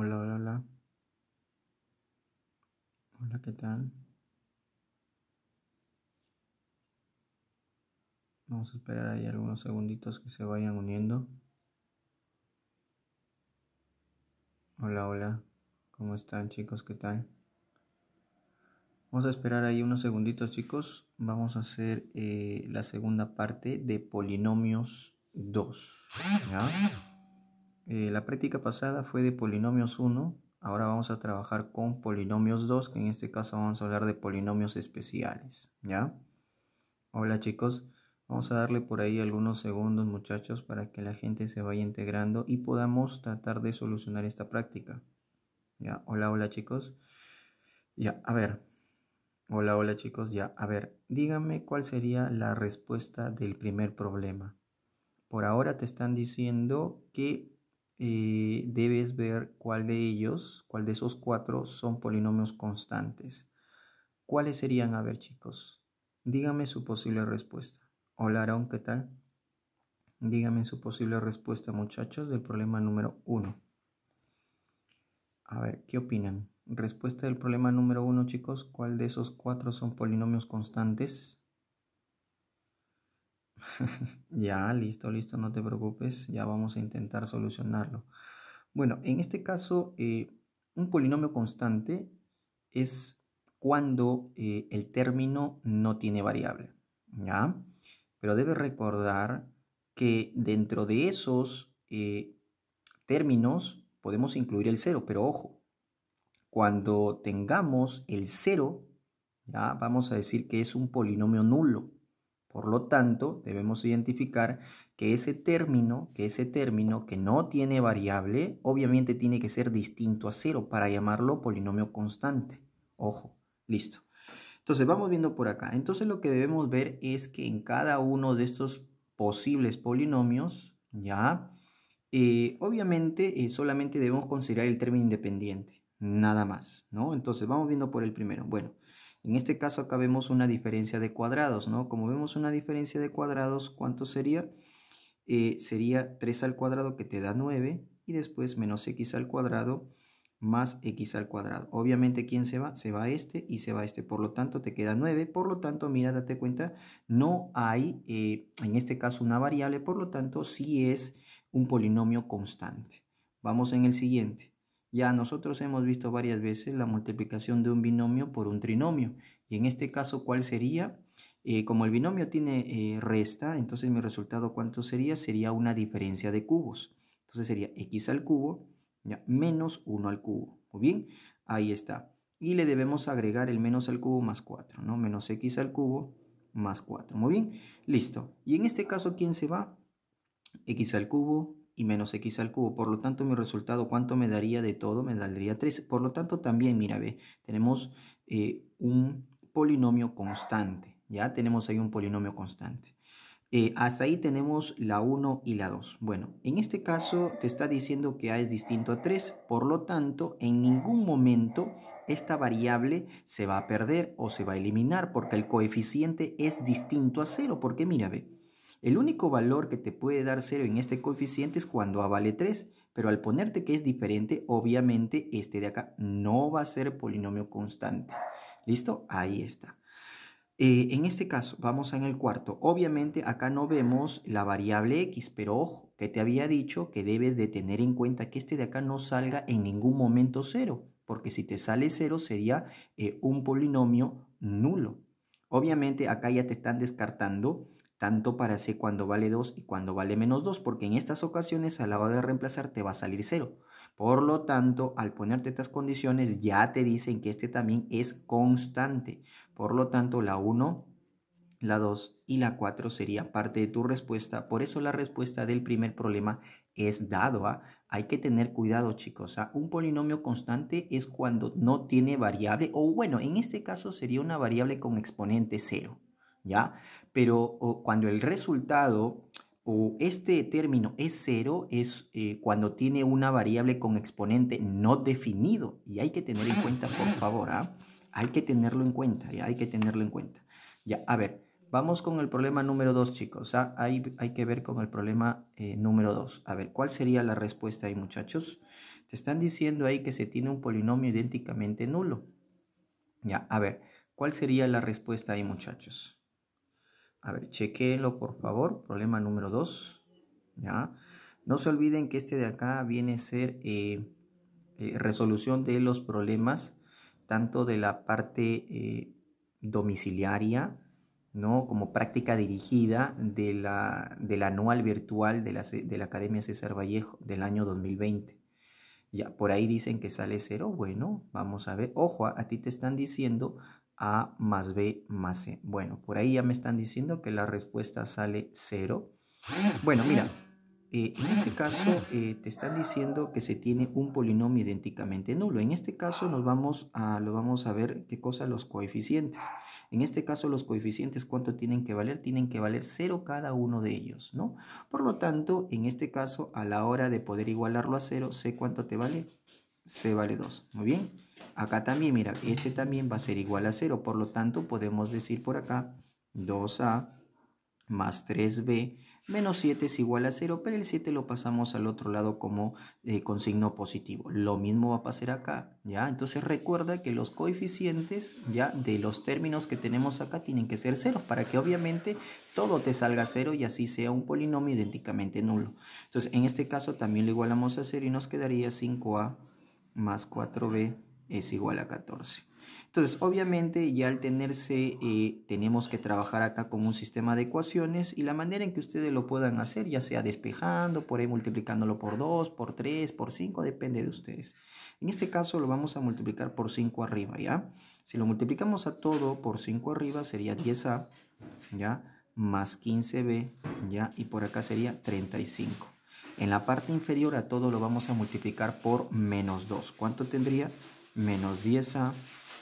Hola, hola, hola. Hola, ¿qué tal? Vamos a esperar ahí algunos segunditos que se vayan uniendo. Hola, hola. ¿Cómo están chicos? ¿Qué tal? Vamos a esperar ahí unos segunditos chicos. Vamos a hacer eh, la segunda parte de polinomios 2. Eh, la práctica pasada fue de polinomios 1, ahora vamos a trabajar con polinomios 2, que en este caso vamos a hablar de polinomios especiales, ¿ya? Hola chicos, vamos a darle por ahí algunos segundos muchachos para que la gente se vaya integrando y podamos tratar de solucionar esta práctica. Ya, hola, hola chicos. Ya, a ver. Hola, hola chicos, ya, a ver, díganme cuál sería la respuesta del primer problema. Por ahora te están diciendo que y debes ver cuál de ellos, cuál de esos cuatro son polinomios constantes. ¿Cuáles serían? A ver, chicos, dígame su posible respuesta. Hola, Aaron, ¿qué tal? Dígame su posible respuesta, muchachos, del problema número uno. A ver, ¿qué opinan? Respuesta del problema número uno, chicos. ¿Cuál de esos cuatro son polinomios constantes? ya, listo, listo, no te preocupes, ya vamos a intentar solucionarlo. Bueno, en este caso, eh, un polinomio constante es cuando eh, el término no tiene variable, ¿ya? Pero debes recordar que dentro de esos eh, términos podemos incluir el cero, pero ojo, cuando tengamos el cero, ¿ya? vamos a decir que es un polinomio nulo. Por lo tanto, debemos identificar que ese término, que ese término que no tiene variable, obviamente tiene que ser distinto a cero para llamarlo polinomio constante. Ojo, listo. Entonces, vamos viendo por acá. Entonces, lo que debemos ver es que en cada uno de estos posibles polinomios, ¿ya? Eh, obviamente, eh, solamente debemos considerar el término independiente, nada más, ¿no? Entonces, vamos viendo por el primero. Bueno, en este caso acá vemos una diferencia de cuadrados, ¿no? Como vemos una diferencia de cuadrados, ¿cuánto sería? Eh, sería 3 al cuadrado que te da 9 y después menos x al cuadrado más x al cuadrado. Obviamente, ¿quién se va? Se va este y se va este. Por lo tanto, te queda 9. Por lo tanto, mira, date cuenta, no hay, eh, en este caso, una variable. Por lo tanto, sí es un polinomio constante. Vamos en el siguiente. Ya nosotros hemos visto varias veces la multiplicación de un binomio por un trinomio. Y en este caso, ¿cuál sería? Eh, como el binomio tiene eh, resta, entonces mi resultado ¿cuánto sería? Sería una diferencia de cubos. Entonces sería x al cubo ya, menos 1 al cubo. Muy bien, ahí está. Y le debemos agregar el menos al cubo más 4, ¿no? Menos x al cubo más 4. Muy bien, listo. Y en este caso, ¿quién se va? x al cubo y menos x al cubo. Por lo tanto, mi resultado, ¿cuánto me daría de todo? Me daría 3. Por lo tanto, también, mira, ve, tenemos eh, un polinomio constante. Ya tenemos ahí un polinomio constante. Eh, hasta ahí tenemos la 1 y la 2. Bueno, en este caso te está diciendo que A es distinto a 3, por lo tanto, en ningún momento esta variable se va a perder o se va a eliminar porque el coeficiente es distinto a 0, porque mira, ve, el único valor que te puede dar cero en este coeficiente es cuando A vale 3, pero al ponerte que es diferente, obviamente este de acá no va a ser polinomio constante. ¿Listo? Ahí está. Eh, en este caso, vamos en el cuarto. Obviamente acá no vemos la variable x, pero ojo, que te había dicho que debes de tener en cuenta que este de acá no salga en ningún momento cero, porque si te sale cero sería eh, un polinomio nulo. Obviamente acá ya te están descartando tanto para C cuando vale 2 y cuando vale menos 2, porque en estas ocasiones a la hora de reemplazar te va a salir 0. Por lo tanto, al ponerte estas condiciones ya te dicen que este también es constante. Por lo tanto, la 1, la 2 y la 4 serían parte de tu respuesta. Por eso la respuesta del primer problema es dado a... ¿ah? Hay que tener cuidado, chicos. ¿ah? Un polinomio constante es cuando no tiene variable, o bueno, en este caso sería una variable con exponente 0. ¿ya? Pero cuando el resultado o este término es cero es eh, cuando tiene una variable con exponente no definido y hay que tener en cuenta, por favor, ¿ah? hay que tenerlo en cuenta, ¿ya? hay que tenerlo en cuenta. Ya, a ver, vamos con el problema número 2, chicos. ¿ah? Hay, que ver con el problema eh, número 2. A ver, ¿cuál sería la respuesta ahí, muchachos? Te están diciendo ahí que se tiene un polinomio idénticamente nulo. Ya, a ver, ¿cuál sería la respuesta ahí, muchachos? A ver, chequéenlo, por favor. Problema número dos, ¿Ya? No se olviden que este de acá viene a ser eh, eh, resolución de los problemas, tanto de la parte eh, domiciliaria, ¿no? como práctica dirigida de del anual virtual de la, de la Academia César Vallejo del año 2020. Ya, por ahí dicen que sale cero. Bueno, vamos a ver. Ojo, a ti te están diciendo a más B más C. Bueno, por ahí ya me están diciendo que la respuesta sale cero. Bueno, mira, eh, en este caso eh, te están diciendo que se tiene un polinomio idénticamente nulo. En este caso nos vamos a, lo vamos a ver qué cosa los coeficientes. En este caso los coeficientes, ¿cuánto tienen que valer? Tienen que valer cero cada uno de ellos, ¿no? Por lo tanto, en este caso, a la hora de poder igualarlo a cero, sé cuánto te vale c vale 2. Muy bien. Acá también, mira, este también va a ser igual a 0. Por lo tanto, podemos decir por acá 2a más 3b menos 7 es igual a 0, pero el 7 lo pasamos al otro lado como eh, con signo positivo. Lo mismo va a pasar acá, ¿ya? Entonces recuerda que los coeficientes, ¿ya? De los términos que tenemos acá tienen que ser 0. para que obviamente todo te salga 0 y así sea un polinomio idénticamente nulo. Entonces en este caso también lo igualamos a 0 y nos quedaría 5a más 4b es igual a 14. Entonces, obviamente, ya al tenerse, eh, tenemos que trabajar acá con un sistema de ecuaciones y la manera en que ustedes lo puedan hacer, ya sea despejando, por ahí multiplicándolo por 2, por 3, por 5, depende de ustedes. En este caso lo vamos a multiplicar por 5 arriba, ¿ya? Si lo multiplicamos a todo por 5 arriba sería 10A, ¿ya? Más 15B, ¿ya? Y por acá sería 35. En la parte inferior a todo lo vamos a multiplicar por menos 2. ¿Cuánto tendría? Menos 10a,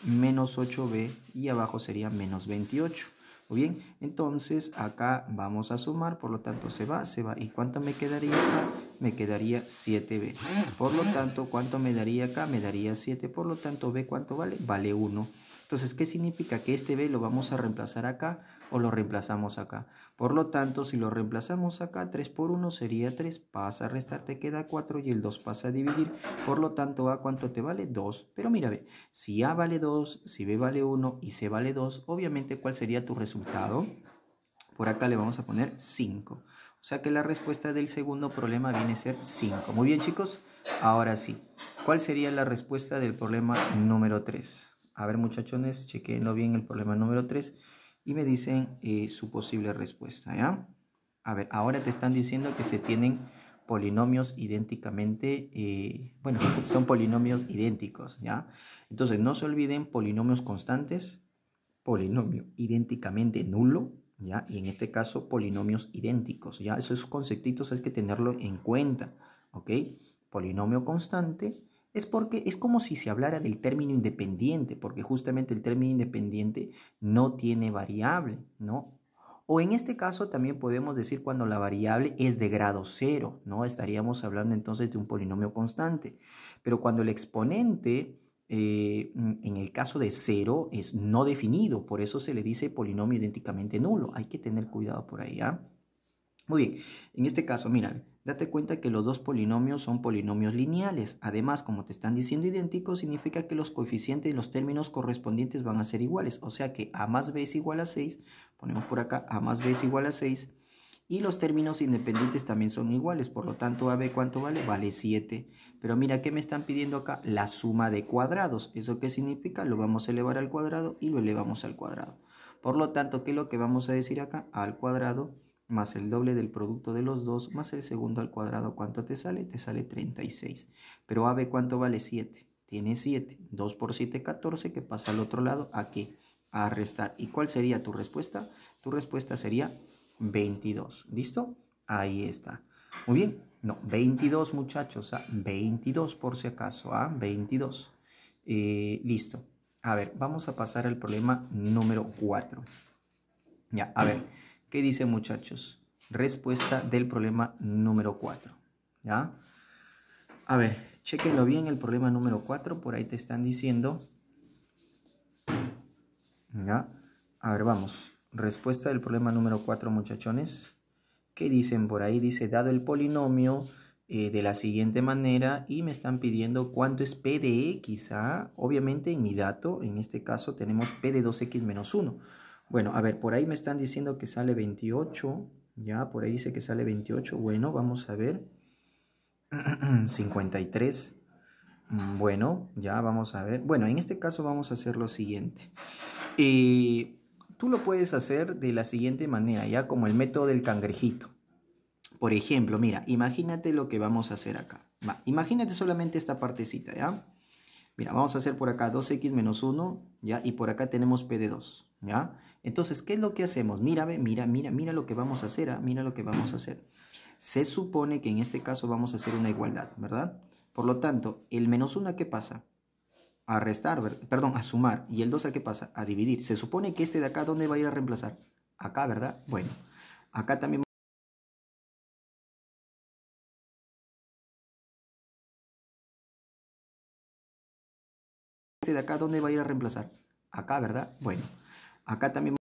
menos 8b y abajo sería menos 28. Muy bien, entonces acá vamos a sumar, por lo tanto se va, se va. ¿Y cuánto me quedaría acá? Me quedaría 7b. Por lo tanto, ¿cuánto me daría acá? Me daría 7. Por lo tanto, ¿b cuánto vale? Vale 1. Entonces, ¿qué significa? Que este b lo vamos a reemplazar acá o lo reemplazamos acá. Por lo tanto, si lo reemplazamos acá, 3 por 1 sería 3, pasa a restar, te queda 4 y el 2 pasa a dividir. Por lo tanto, A cuánto te vale? 2. Pero mira, ve, si A vale 2, si B vale 1 y C vale 2, obviamente, ¿cuál sería tu resultado? Por acá le vamos a poner 5. O sea que la respuesta del segundo problema viene a ser 5. Muy bien, chicos. Ahora sí, ¿cuál sería la respuesta del problema número 3? A ver, muchachones, chequenlo bien el problema número 3 y me dicen eh, su posible respuesta. ¿ya? A ver, ahora te están diciendo que se tienen polinomios idénticamente, eh, bueno, son polinomios idénticos, ¿ya? Entonces, no se olviden polinomios constantes, polinomio idénticamente nulo, ¿ya? Y en este caso, polinomios idénticos, ¿ya? Esos conceptitos hay que tenerlo en cuenta, ¿ok? Polinomio constante, es porque es como si se hablara del término independiente, porque justamente el término independiente no tiene variable, ¿no? O en este caso también podemos decir cuando la variable es de grado cero, ¿no? Estaríamos hablando entonces de un polinomio constante. Pero cuando el exponente, eh, en el caso de cero, es no definido, por eso se le dice polinomio idénticamente nulo. Hay que tener cuidado por ahí, ¿ah? Muy bien, en este caso, mira, Date cuenta que los dos polinomios son polinomios lineales. Además, como te están diciendo idénticos, significa que los coeficientes y los términos correspondientes van a ser iguales. O sea que a más b es igual a 6. Ponemos por acá a más b es igual a 6. Y los términos independientes también son iguales. Por lo tanto, a b cuánto vale? Vale 7. Pero mira, ¿qué me están pidiendo acá? La suma de cuadrados. ¿Eso qué significa? Lo vamos a elevar al cuadrado y lo elevamos al cuadrado. Por lo tanto, ¿qué es lo que vamos a decir acá? Al cuadrado más el doble del producto de los dos, más el segundo al cuadrado, ¿cuánto te sale? Te sale 36. Pero AB, ¿cuánto vale? 7. Tiene 7. 2 por 7, 14, que pasa al otro lado, ¿a qué? A restar. ¿Y cuál sería tu respuesta? Tu respuesta sería 22. ¿Listo? Ahí está. Muy bien. No, 22 muchachos, 22 ¿ah? por si acaso, ¿ah? 22. Eh, listo. A ver, vamos a pasar al problema número 4. Ya, a ver. ¿Qué dice muchachos? Respuesta del problema número 4. ¿Ya? A ver, chequenlo bien el problema número 4. Por ahí te están diciendo. ¿Ya? A ver, vamos. Respuesta del problema número 4, muchachones. ¿Qué dicen por ahí? Dice, dado el polinomio eh, de la siguiente manera y me están pidiendo cuánto es P de X. ¿ah? Obviamente en mi dato, en este caso, tenemos P de 2X menos 1. Bueno, a ver, por ahí me están diciendo que sale 28. Ya, por ahí dice que sale 28. Bueno, vamos a ver. 53. Mm, bueno, ya vamos a ver. Bueno, en este caso vamos a hacer lo siguiente. Y tú lo puedes hacer de la siguiente manera, ya como el método del cangrejito. Por ejemplo, mira, imagínate lo que vamos a hacer acá. imagínate solamente esta partecita, ¿ya? Mira, vamos a hacer por acá 2x menos 1, ¿ya? Y por acá tenemos p de 2. ¿Ya? Entonces, ¿qué es lo que hacemos? Mira, mira, mira, mira lo que vamos a hacer, ¿ah? mira lo que vamos a hacer. Se supone que en este caso vamos a hacer una igualdad, ¿verdad? Por lo tanto, el menos 1 qué pasa? A restar, perdón, a sumar. ¿Y el 2 a qué pasa? A dividir. Se supone que este de acá, ¿dónde va a ir a reemplazar? Acá, ¿verdad? Bueno, acá también... Este de acá, ¿dónde va a ir a reemplazar? Acá, ¿verdad? Bueno. Acá también